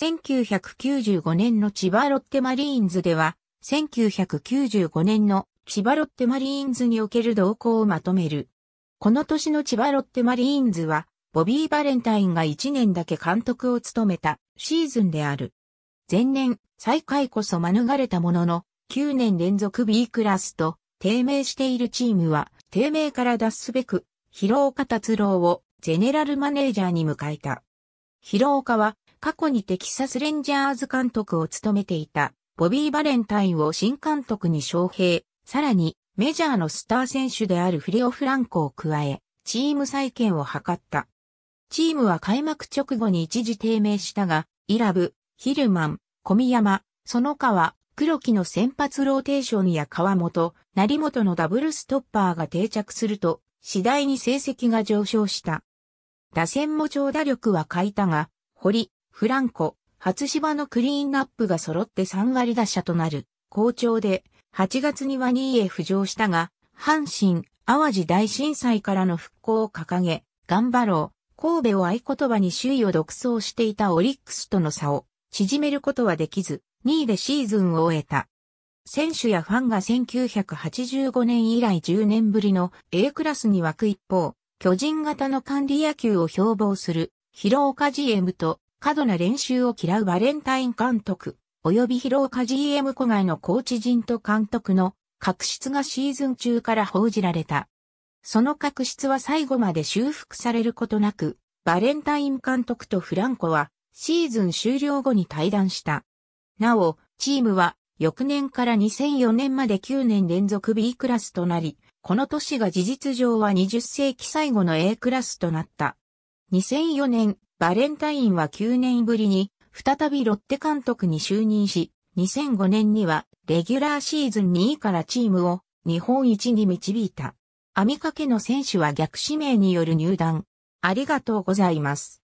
1995年の千葉ロッテマリーンズでは、1995年の千葉ロッテマリーンズにおける動向をまとめる。この年の千葉ロッテマリーンズは、ボビー・バレンタインが1年だけ監督を務めたシーズンである。前年、最下位こそ免れたものの、9年連続 B クラスと、低迷しているチームは、低迷から脱すべく、広岡達郎をゼネラルマネージャーに迎えた。広岡は過去にテキサスレンジャーズ監督を務めていた、ボビー・バレンタインを新監督に招聘、さらに、メジャーのスター選手であるフリオ・フランコを加え、チーム再建を図った。チームは開幕直後に一時低迷したが、イラブ、ヒルマン、小宮山、その川、黒木の先発ローテーションや川本、成本のダブルストッパーが定着すると、次第に成績が上昇した。打線も長打力は欠いたが、堀、フランコ、初芝のクリーンナップが揃って3割打者となる、好調で、8月には2位へ浮上したが、阪神、淡路大震災からの復興を掲げ、頑張ろう、神戸を合言葉に首位を独走していたオリックスとの差を縮めることはできず、2位でシーズンを終えた。選手やファンが1985年以来10年ぶりの A クラスに湧く一方、巨人型の管理野球を標榜する、広岡 GM と過度な練習を嫌うバレンタイン監督、及び広岡 GM 子外のコーチ陣と監督の確執がシーズン中から報じられた。その確執は最後まで修復されることなく、バレンタイン監督とフランコはシーズン終了後に対談した。なお、チームは翌年から2004年まで9年連続 B クラスとなり、この年が事実上は20世紀最後の A クラスとなった。2004年、バレンタインは9年ぶりに、再びロッテ監督に就任し、2005年には、レギュラーシーズン2位からチームを日本一に導いた。網掛けの選手は逆指名による入団。ありがとうございます。